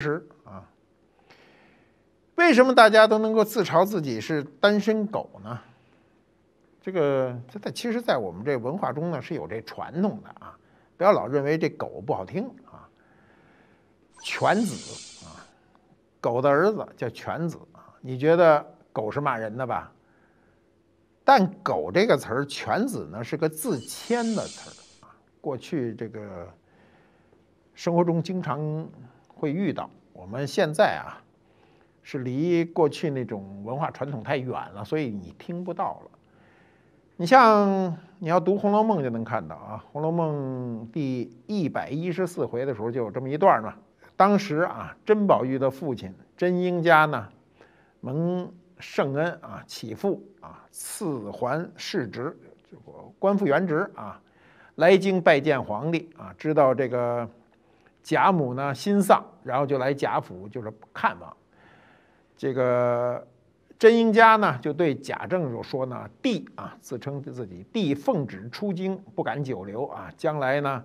十实啊，为什么大家都能够自嘲自己是单身狗呢？这个，这在其实，在我们这文化中呢，是有这传统的啊。不要老认为这狗不好听啊，犬子啊，狗的儿子叫犬子啊。你觉得狗是骂人的吧？但“狗”这个词儿，“犬子”呢是个自谦的词儿啊。过去这个生活中经常。会遇到，我们现在啊，是离过去那种文化传统太远了，所以你听不到了。你像你要读《红楼梦》，就能看到啊，《红楼梦》第一百一十四回的时候就有这么一段嘛。当时啊，甄宝玉的父亲甄英家呢，蒙圣恩啊，起父啊，赐还世职，这个官复原职啊，来京拜见皇帝啊，知道这个。贾母呢，心丧，然后就来贾府，就是看望。这个甄英家呢，就对贾政就说呢：“弟啊，自称自己弟，奉旨出京，不敢久留啊。将来呢，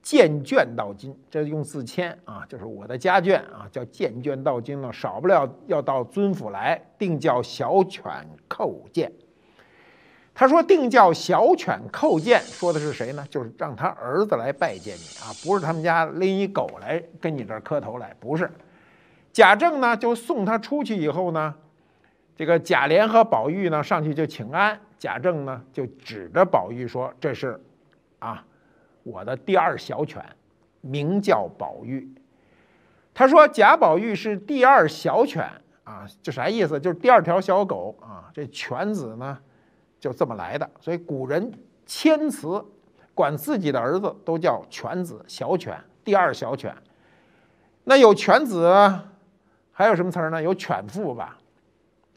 见眷到京，这用自谦啊，就是我的家眷啊，叫见眷到京了，少不了要到尊府来，定叫小犬叩见。”他说：“定叫小犬叩见。”说的是谁呢？就是让他儿子来拜见你啊，不是他们家拎一狗来跟你这儿磕头来，不是。贾政呢，就送他出去以后呢，这个贾琏和宝玉呢上去就请安。贾政呢就指着宝玉说：“这是，啊，我的第二小犬，名叫宝玉。”他说：“贾宝玉是第二小犬啊，这啥意思？就是第二条小狗啊，这犬子呢。”就这么来的，所以古人谦辞管自己的儿子都叫犬子、小犬、第二小犬。那有犬子，还有什么词儿呢？有犬妇吧？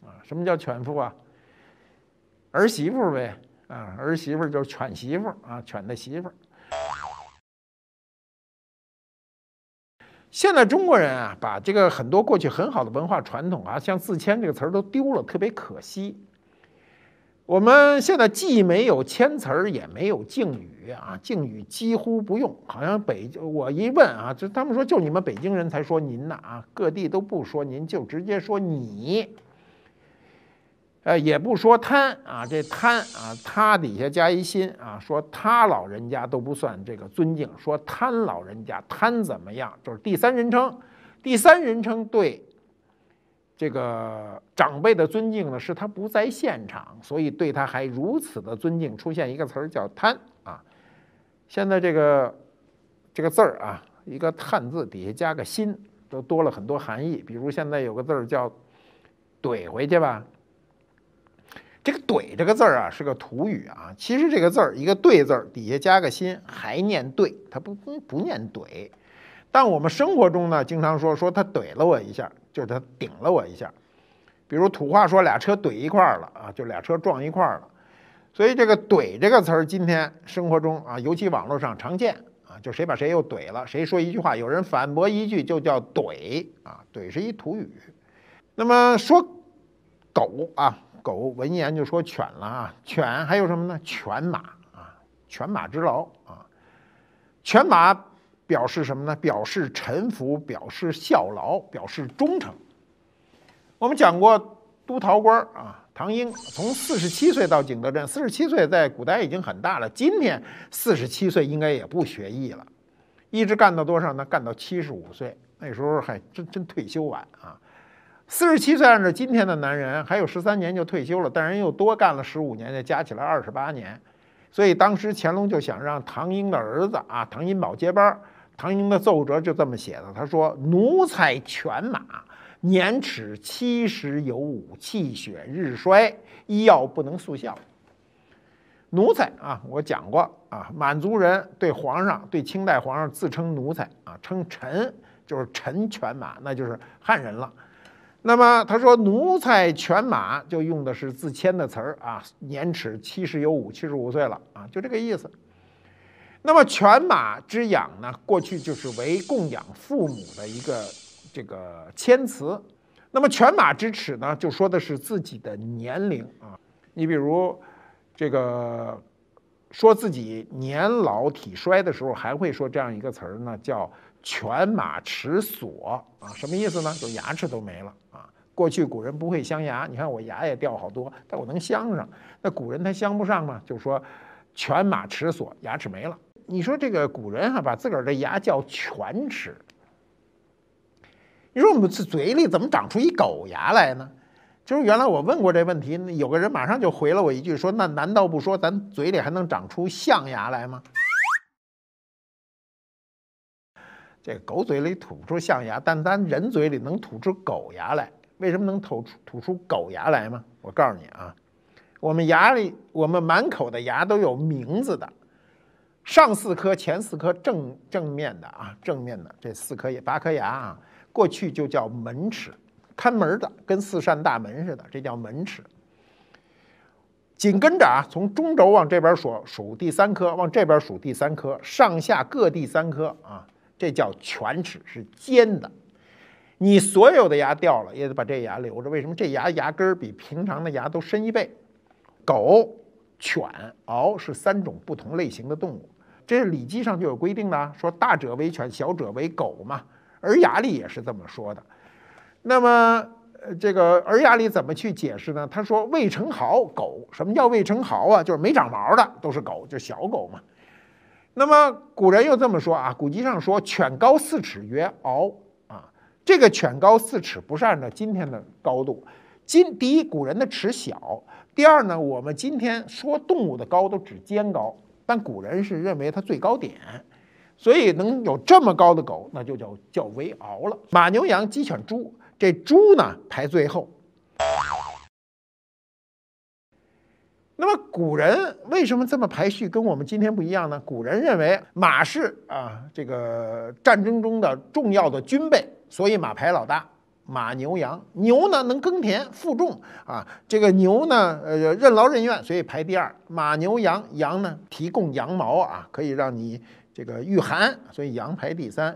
啊，什么叫犬妇啊？儿媳妇呗。啊，儿媳妇就是犬媳妇啊，犬的媳妇。现在中国人啊，把这个很多过去很好的文化传统啊，像自谦这个词儿都丢了，特别可惜。我们现在既没有谦词儿，也没有敬语啊，敬语几乎不用。好像北，我一问啊，就他们说就你们北京人才说您呢啊，各地都不说您，就直接说你。呃，也不说贪啊，这贪啊，他底下加一心啊，说他老人家都不算这个尊敬，说贪老人家贪怎么样？就是第三人称，第三人称对。这个长辈的尊敬呢，是他不在现场，所以对他还如此的尊敬。出现一个词儿叫“贪”啊，现在这个这个字儿啊，一个“探”字底下加个“心”，都多了很多含义。比如现在有个字儿叫“怼回去”吧，这个“怼”这个字儿啊，是个土语啊。其实这个字儿一个“对”字儿底下加个“心”，还念“对”，它不不不念“怼”。但我们生活中呢，经常说说他怼了我一下，就是他顶了我一下。比如土话说俩车怼一块儿了啊，就俩车撞一块儿了。所以这个“怼”这个词儿，今天生活中啊，尤其网络上常见啊，就谁把谁又怼了，谁说一句话，有人反驳一句，就叫怼啊。怼是一土语。那么说狗啊，狗闻言就说犬了啊，犬还有什么呢？犬马啊，犬马之劳啊，犬马。表示什么呢？表示臣服，表示效劳，表示忠诚。我们讲过都陶官啊，唐英从四十七岁到景德镇，四十七岁在古代已经很大了，今天四十七岁应该也不学艺了，一直干到多少呢？干到七十五岁，那时候还真真退休晚啊。四十七岁按照今天的男人还有十三年就退休了，但人又多干了十五年，加起来二十八年。所以当时乾隆就想让唐英的儿子啊唐英宝接班儿。唐英的奏折就这么写的，他说：“奴才犬马，年齿七十有五，气血日衰，医药不能速效。”奴才啊，我讲过啊，满族人对皇上、对清代皇上自称奴才啊，称臣就是臣犬马，那就是汉人了。那么他说：“奴才犬马”就用的是自谦的词儿啊，年齿七十有五，七十五岁了啊，就这个意思。那么犬马之养呢，过去就是为供养父母的一个这个谦辞。那么犬马之齿呢，就说的是自己的年龄啊。你比如这个说自己年老体衰的时候，还会说这样一个词儿呢，叫。犬马齿锁啊，什么意思呢？就牙齿都没了啊。过去古人不会镶牙，你看我牙也掉好多，但我能镶上。那古人他镶不上吗？就说犬马齿锁，牙齿没了。你说这个古人哈，把自个儿的牙叫犬齿。你说我们这嘴里怎么长出一狗牙来呢？就是原来我问过这问题，有个人马上就回了我一句说：“那难道不说咱嘴里还能长出象牙来吗？”这狗嘴里吐不出象牙，但咱人嘴里能吐出狗牙来。为什么能吐出吐出狗牙来吗？我告诉你啊，我们牙里，我们满口的牙都有名字的。上四颗，前四颗正正面的啊，正面的这四颗也八颗牙啊，过去就叫门齿，看门的，跟四扇大门似的，这叫门齿。紧跟着啊，从中轴往这边数，数第三颗，往这边数第三颗，上下各第三颗啊。这叫犬齿，是尖的。你所有的牙掉了，也得把这牙留着。为什么这牙牙根儿比平常的牙都深一倍？狗、犬、獒是三种不同类型的动物。这《礼记》上就有规定的说大者为犬，小者为狗嘛。《尔雅》里也是这么说的。那么，这个《尔雅》里怎么去解释呢？他说“未成豪，狗”。什么叫未成豪啊？就是没长毛的，都是狗，就小狗嘛。那么古人又这么说啊，古籍上说犬高四尺曰獒啊，这个犬高四尺不是按照今天的高度，今第一古人的尺小，第二呢我们今天说动物的高都指肩高，但古人是认为它最高点，所以能有这么高的狗，那就叫叫为獒了。马牛羊鸡犬猪，这猪呢排最后。那么古人为什么这么排序，跟我们今天不一样呢？古人认为马是啊这个战争中的重要的军备，所以马排老大。马牛羊，牛呢能耕田负重啊，这个牛呢呃任劳任怨，所以排第二。马牛羊，羊呢提供羊毛啊，可以让你这个御寒，所以羊排第三。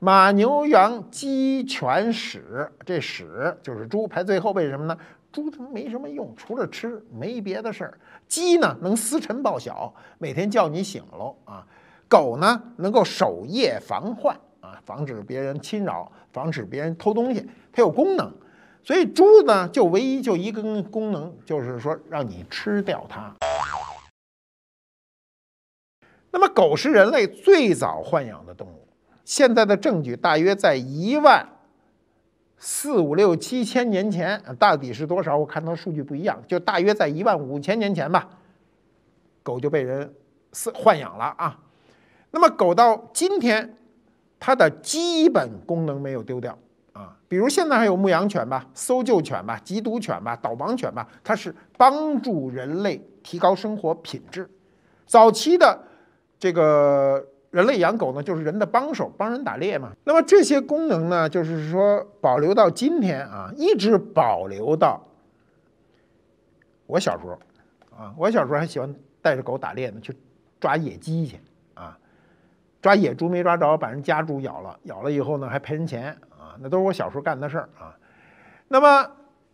马牛羊，鸡犬屎，这屎就是猪排最后，为什么呢？猪它没什么用，除了吃没别的事儿。鸡呢，能思晨报晓，每天叫你醒了啊。狗呢，能够守夜防患啊，防止别人侵扰，防止别人偷东西，它有功能。所以猪呢，就唯一就一个功能，就是说让你吃掉它。那么狗是人类最早豢养的动物，现在的证据大约在一万。四五六七千年前，到底是多少？我看到数据不一样，就大约在一万五千年前吧。狗就被人饲养了啊。那么狗到今天，它的基本功能没有丢掉啊，比如现在还有牧羊犬吧、搜救犬吧、缉毒犬吧、导盲犬吧，它是帮助人类提高生活品质。早期的这个。人类养狗呢，就是人的帮手，帮人打猎嘛。那么这些功能呢，就是说保留到今天啊，一直保留到我小时候啊。我小时候还喜欢带着狗打猎呢，去抓野鸡去啊，抓野猪没抓着，把人家猪咬了，咬了以后呢还赔人钱啊，那都是我小时候干的事儿啊。那么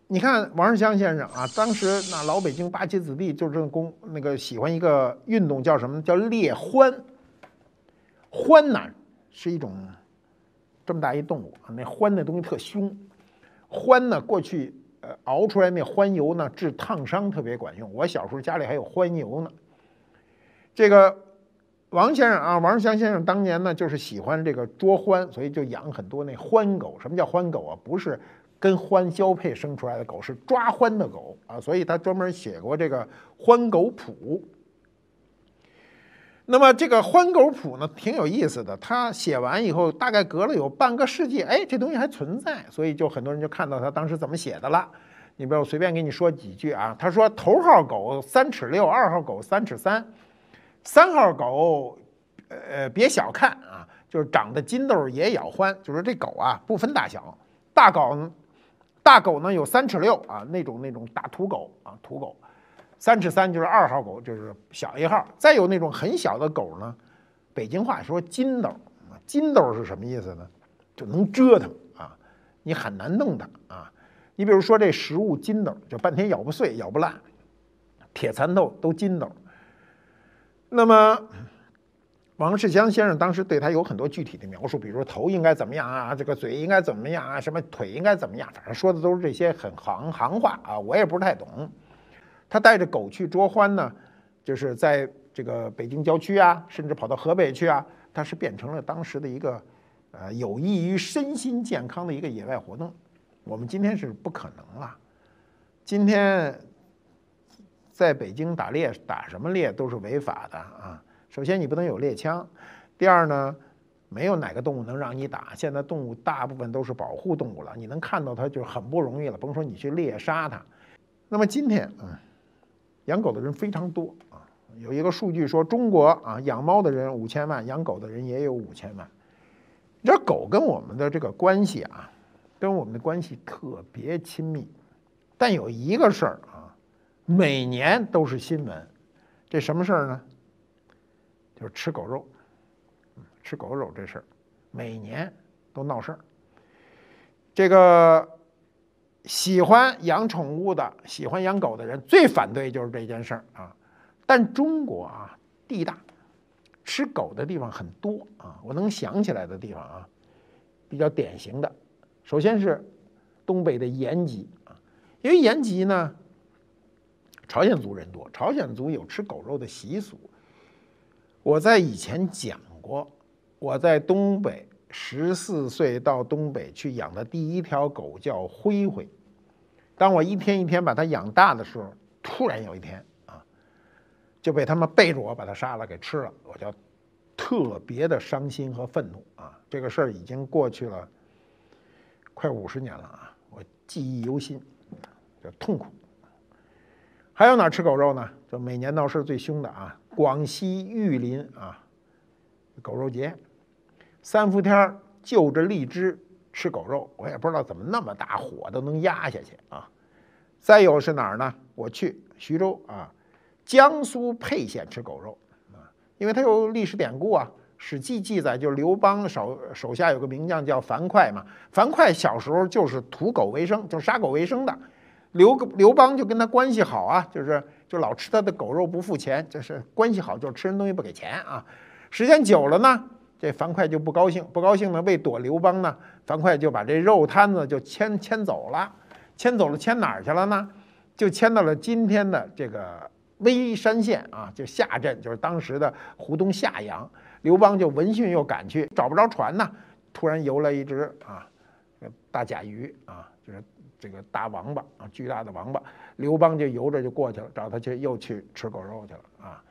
你看王世襄先生啊，当时那老北京八旗子弟就是功，那个喜欢一个运动叫什么？叫猎欢。獾呢是一种这么大一动物，那獾那东西特凶。獾呢，过去呃熬出来那獾油呢，治烫伤特别管用。我小时候家里还有獾油呢。这个王先生啊，王世襄先生当年呢，就是喜欢这个捉獾，所以就养很多那獾狗。什么叫獾狗啊？不是跟獾交配生出来的狗，是抓獾的狗啊。所以他专门写过这个《獾狗谱》。那么这个欢狗谱呢，挺有意思的。他写完以后，大概隔了有半个世纪，哎，这东西还存在，所以就很多人就看到他当时怎么写的了。你比如随便给你说几句啊，他说头号狗三尺六，二号狗三尺三，三号狗，呃，别小看啊，就是长得金豆也咬欢，就是这狗啊不分大小，大狗，大狗呢有三尺六啊，那种那种大土狗啊，土狗。三尺三就是二号狗，就是小一号。再有那种很小的狗呢，北京话说“筋斗”，“筋斗”是什么意思呢？就能折腾啊，你很难弄它啊。你比如说这食物筋斗，就半天咬不碎、咬不烂，铁蚕豆都筋斗。那么王世襄先生当时对他有很多具体的描述，比如说头应该怎么样啊，这个嘴应该怎么样啊，什么腿应该怎么样，反正说的都是这些很行行话啊，我也不是太懂。他带着狗去捉獾呢，就是在这个北京郊区啊，甚至跑到河北去啊，它是变成了当时的一个，呃，有益于身心健康的一个野外活动。我们今天是不可能了。今天在北京打猎，打什么猎都是违法的啊。首先你不能有猎枪，第二呢，没有哪个动物能让你打。现在动物大部分都是保护动物了，你能看到它就很不容易了，甭说你去猎杀它。那么今天，嗯。养狗的人非常多啊，有一个数据说，中国啊养猫的人五千万，养狗的人也有五千万。这狗跟我们的这个关系啊，跟我们的关系特别亲密。但有一个事儿啊，每年都是新闻。这什么事儿呢？就是吃狗肉，吃狗肉这事儿，每年都闹事儿。这个。喜欢养宠物的、喜欢养狗的人最反对就是这件事儿啊。但中国啊，地大，吃狗的地方很多啊。我能想起来的地方啊，比较典型的，首先是东北的延吉啊，因为延吉呢，朝鲜族人多，朝鲜族有吃狗肉的习俗。我在以前讲过，我在东北。十四岁到东北去养的第一条狗叫灰灰，当我一天一天把它养大的时候，突然有一天啊，就被他们背着我把它杀了给吃了，我就特别的伤心和愤怒啊！这个事儿已经过去了快五十年了啊，我记忆犹新，叫痛苦。还有哪吃狗肉呢？就每年闹事最凶的啊，广西玉林啊，狗肉节。三伏天儿就着荔枝吃狗肉，我也不知道怎么那么大火都能压下去啊。再有是哪儿呢？我去徐州啊，江苏沛县吃狗肉啊，因为它有历史典故啊，《史记》记载就是刘邦手手下有个名将叫樊哙嘛，樊哙小时候就是屠狗为生，就是杀狗为生的。刘刘邦就跟他关系好啊，就是就老吃他的狗肉不付钱，就是关系好就是吃人东西不给钱啊。时间久了呢。这樊哙就不高兴，不高兴呢，为躲刘邦呢，樊哙就把这肉摊子就迁迁走了，迁走了，迁哪儿去了呢？就迁到了今天的这个微山县啊，就下镇，就是当时的湖东夏阳。刘邦就闻讯又赶去，找不着船呢，突然游来一只啊，大甲鱼啊，就是这个大王八啊，巨大的王八。刘邦就游着就过去了，找他去又去吃狗肉去了啊。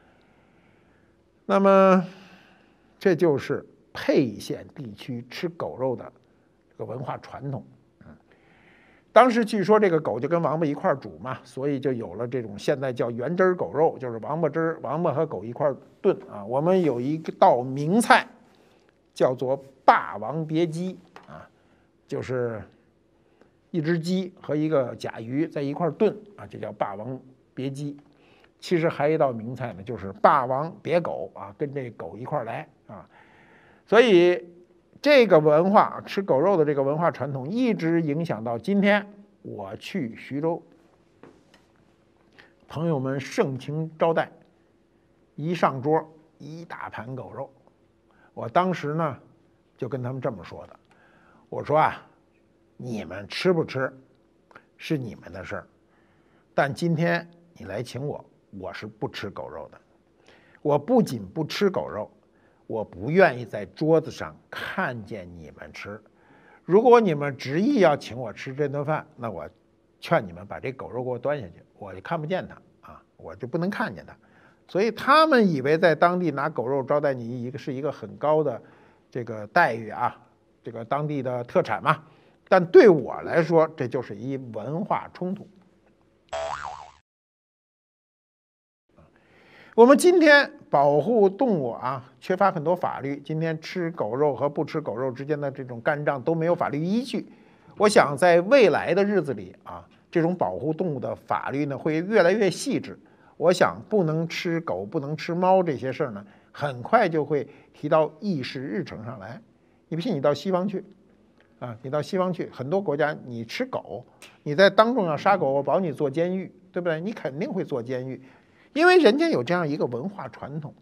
那么。这就是沛县地区吃狗肉的这个文化传统。嗯，当时据说这个狗就跟王八一块煮嘛，所以就有了这种现在叫原汁儿狗肉，就是王八汁儿，王八和狗一块炖啊。我们有一道名菜叫做《霸王别姬》啊，就是一只鸡和一个甲鱼在一块炖啊，这叫霸王别姬》。其实还一道名菜呢，就是霸王别狗啊，跟这狗一块来。啊，所以这个文化吃狗肉的这个文化传统一直影响到今天。我去徐州，朋友们盛情招待，一上桌一大盘狗肉，我当时呢就跟他们这么说的：“我说啊，你们吃不吃是你们的事儿，但今天你来请我，我是不吃狗肉的。我不仅不吃狗肉。”我不愿意在桌子上看见你们吃。如果你们执意要请我吃这顿饭，那我劝你们把这狗肉给我端下去，我就看不见它啊，我就不能看见它。所以他们以为在当地拿狗肉招待你一个是一个很高的这个待遇啊，这个当地的特产嘛。但对我来说，这就是一文化冲突。我们今天保护动物啊，缺乏很多法律。今天吃狗肉和不吃狗肉之间的这种干仗都没有法律依据。我想在未来的日子里啊，这种保护动物的法律呢会越来越细致。我想不能吃狗、不能吃猫这些事儿呢，很快就会提到议事日程上来。你不信？你到西方去啊，你到西方去，很多国家你吃狗，你在当众要杀狗，我保你坐监狱，对不对？你肯定会坐监狱。因为人家有这样一个文化传统。